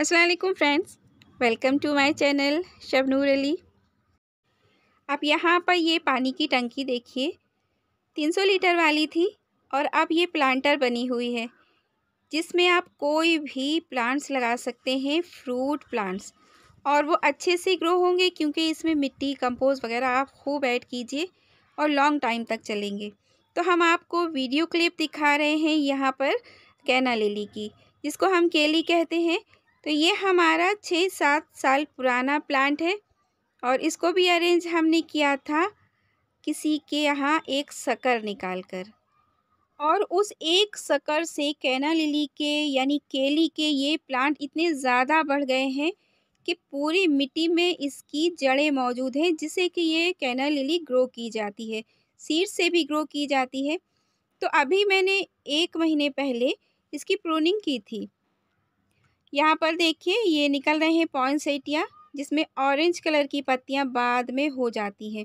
Aslam friends welcome to my channel Shabnoor Ali अब यहाँ पर ये पानी की टंकी देखिए 300 लीटर वाली थी और अब ये प्लांटर बनी हुई है जिसमें आप कोई भी प्लांट्स लगा सकते हैं फ्रूट प्लांट्स और वो अच्छे से ग्रो होंगे क्योंकि इसमें मिट्टी कंपोस्ट वगैरह आप खूब ऐड कीजिए और लॉन्ग टाइम तक चलेंगे तो हम आपको वीडियो क्लिप दिखा रहे हैं यहाँ पर कैना लिली की जिसको हम केली कहते हैं तो ये हमारा छः सात साल पुराना प्लांट है और इसको भी अरेंज हमने किया था किसी के यहाँ एक शकर निकाल कर और उस एक शकर से कैना लिली के यानी केली के ये प्लांट इतने ज़्यादा बढ़ गए हैं कि पूरी मिट्टी में इसकी जड़ें मौजूद हैं जिससे कि ये कैना लिली ग्रो की जाती है सीड से भी ग्रो की जाती है तो अभी मैंने एक महीने पहले इसकी प्रोनिंग की थी यहाँ पर देखिए ये निकल रहे हैं पॉइंसेटिया जिसमें ऑरेंज कलर की पत्तियाँ बाद में हो जाती हैं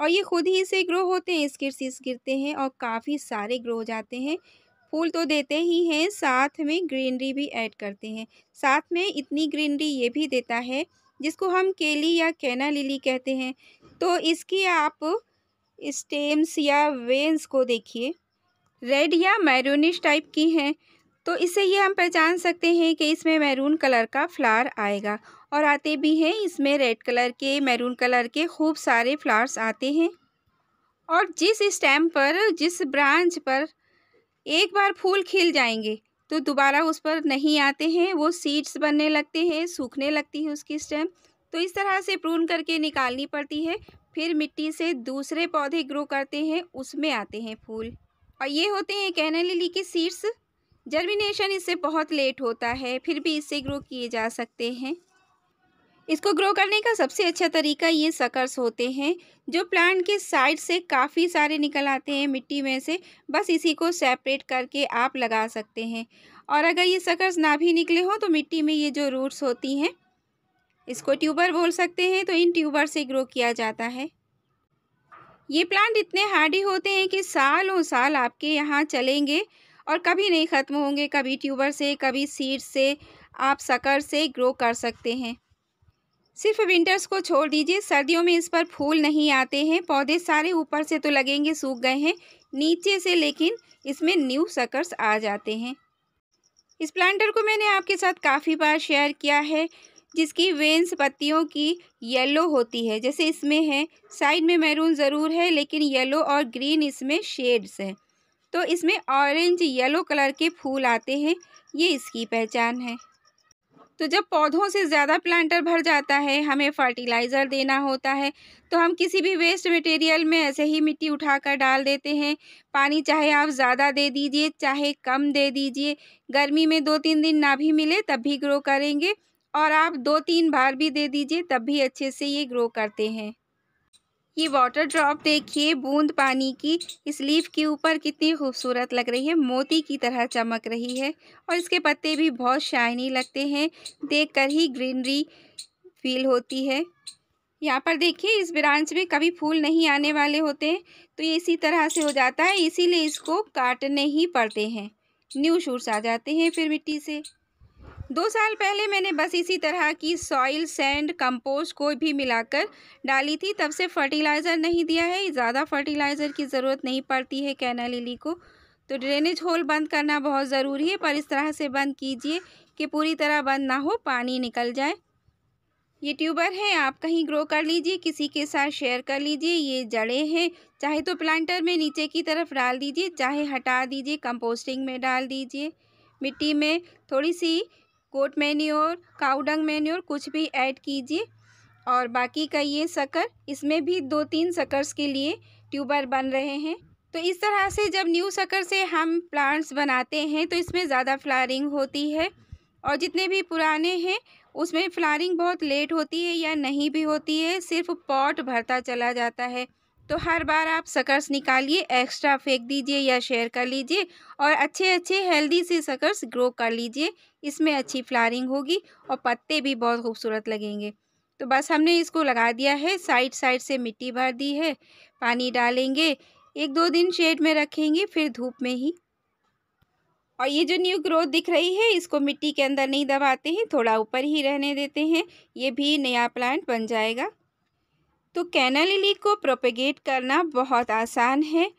और ये खुद ही से ग्रो होते हैं इसके सीस गिरते हैं और काफ़ी सारे ग्रो हो जाते हैं फूल तो देते ही हैं साथ में ग्रीनरी भी ऐड करते हैं साथ में इतनी ग्रीनरी ये भी देता है जिसको हम केली या कैना लिली कहते हैं तो इसकी आप स्टेम्स या वेन्स को देखिए रेड या मैरोनिश टाइप की हैं तो इससे ये हम पहचान सकते हैं कि इसमें मैरून कलर का फ्लावर आएगा और आते भी हैं इसमें रेड कलर के मैरून कलर के खूब सारे फ्लावर्स आते हैं और जिस स्टेम पर जिस ब्रांच पर एक बार फूल खिल जाएंगे तो दोबारा उस पर नहीं आते हैं वो सीड्स बनने लगते हैं सूखने लगती है उसकी स्टेम तो इस तरह से प्रून करके निकालनी पड़ती है फिर मिट्टी से दूसरे पौधे ग्रो करते हैं उसमें आते हैं फूल और ये होते हैं कैनलिली के सीड्स जर्मिनेशन इससे बहुत लेट होता है फिर भी इससे ग्रो किए जा सकते हैं इसको ग्रो करने का सबसे अच्छा तरीका ये सकर्स होते हैं जो प्लांट के साइड से काफ़ी सारे निकल आते हैं मिट्टी में से बस इसी को सेपरेट करके आप लगा सकते हैं और अगर ये सकर्स ना भी निकले हों तो मिट्टी में ये जो रूट्स होती हैं इसको ट्यूबर बोल सकते हैं तो इन ट्यूबर से ग्रो किया जाता है ये प्लांट इतने हार्डी होते हैं कि सालों साल आपके यहाँ चलेंगे और कभी नहीं ख़त्म होंगे कभी ट्यूबर से कभी सीड से आप सकर से ग्रो कर सकते हैं सिर्फ विंटर्स को छोड़ दीजिए सर्दियों में इस पर फूल नहीं आते हैं पौधे सारे ऊपर से तो लगेंगे सूख गए हैं नीचे से लेकिन इसमें न्यू सकर्स आ जाते हैं इस प्लांटर को मैंने आपके साथ काफ़ी बार शेयर किया है जिसकी वेंस पत्तियों की येलो होती है जैसे इसमें है साइड में मैरून ज़रूर है लेकिन येलो और ग्रीन इसमें शेड्स हैं तो इसमें ऑरेंज येलो कलर के फूल आते हैं ये इसकी पहचान है तो जब पौधों से ज़्यादा प्लांटर भर जाता है हमें फर्टिलाइज़र देना होता है तो हम किसी भी वेस्ट मटेरियल में ऐसे ही मिट्टी उठाकर डाल देते हैं पानी चाहे आप ज़्यादा दे दीजिए चाहे कम दे दीजिए गर्मी में दो तीन दिन ना भी मिले तब भी ग्रो करेंगे और आप दो तीन बार भी दे दीजिए तब भी अच्छे से ये ग्रो करते हैं ये वाटर ड्रॉप देखिए बूंद पानी की इस लीफ के ऊपर कितनी खूबसूरत लग रही है मोती की तरह चमक रही है और इसके पत्ते भी बहुत शाइनी लगते हैं देखकर ही ग्रीनरी फील होती है यहाँ पर देखिए इस ब्रांच में कभी फूल नहीं आने वाले होते हैं तो ये इसी तरह से हो जाता है इसीलिए इसको काटने ही पड़ते हैं न्यू शूट्स आ जाते हैं फिर मिट्टी से दो साल पहले मैंने बस इसी तरह की सॉइल सैंड कंपोस्ट कोई भी मिलाकर डाली थी तब से फर्टिलाइज़र नहीं दिया है ज़्यादा फर्टिलाइज़र की ज़रूरत नहीं पड़ती है कैना लिली को तो ड्रेनेज होल बंद करना बहुत ज़रूरी है पर इस तरह से बंद कीजिए कि पूरी तरह बंद ना हो पानी निकल जाए ये ट्यूबर है आप कहीं ग्रो कर लीजिए किसी के साथ शेयर कर लीजिए ये जड़े हैं चाहे तो प्लांटर में नीचे की तरफ डाल दीजिए चाहे हटा दीजिए कंपोस्टिंग में डाल दीजिए मिट्टी में थोड़ी सी गोट मैन्योर काउडंग मैन्योर कुछ भी ऐड कीजिए और बाकी का ये शकर इसमें भी दो तीन सकर्स के लिए ट्यूबर बन रहे हैं तो इस तरह से जब न्यू शकर से हम प्लांट्स बनाते हैं तो इसमें ज़्यादा फ्लारिंग होती है और जितने भी पुराने हैं उसमें फ्लारिंग बहुत लेट होती है या नहीं भी होती है सिर्फ पॉट भरता चला जाता है तो हर बार आप सकर्स निकालिए एक्स्ट्रा फेंक दीजिए या शेयर कर लीजिए और अच्छे अच्छे हेल्दी से सकर्स ग्रो कर लीजिए इसमें अच्छी फ्लारिंग होगी और पत्ते भी बहुत खूबसूरत लगेंगे तो बस हमने इसको लगा दिया है साइड साइड से मिट्टी भर दी है पानी डालेंगे एक दो दिन शेड में रखेंगे फिर धूप में ही और ये जो न्यू ग्रोथ दिख रही है इसको मिट्टी के अंदर नहीं दबाते हैं थोड़ा ऊपर ही रहने देते हैं ये भी नया प्लांट बन जाएगा तो कैना लिली को प्रोपेगेट करना बहुत आसान है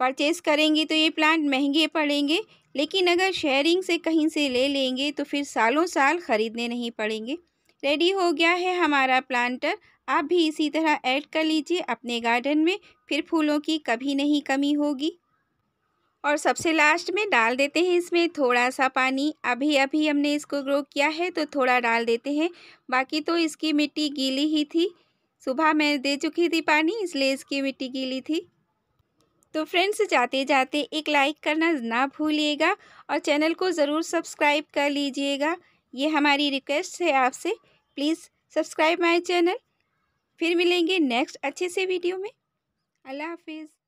परचेस करेंगे तो ये प्लांट महंगे पड़ेंगे लेकिन अगर शेयरिंग से कहीं से ले लेंगे तो फिर सालों साल ख़रीदने नहीं पड़ेंगे रेडी हो गया है हमारा प्लांटर आप भी इसी तरह ऐड कर लीजिए अपने गार्डन में फिर फूलों की कभी नहीं कमी होगी और सबसे लास्ट में डाल देते हैं इसमें थोड़ा सा पानी अभी अभी हमने इसको ग्रो किया है तो थोड़ा डाल देते हैं बाकी तो इसकी मिट्टी गीली ही थी सुबह मैं दे चुकी थी पानी इसलिए इसकी मिट्टी गीली थी तो फ्रेंड्स जाते जाते एक लाइक करना ना भूलिएगा और चैनल को ज़रूर सब्सक्राइब कर लीजिएगा ये हमारी रिक्वेस्ट है आपसे प्लीज़ सब्सक्राइब माय चैनल फिर मिलेंगे नेक्स्ट अच्छे से वीडियो में अल्लाह हाफिज़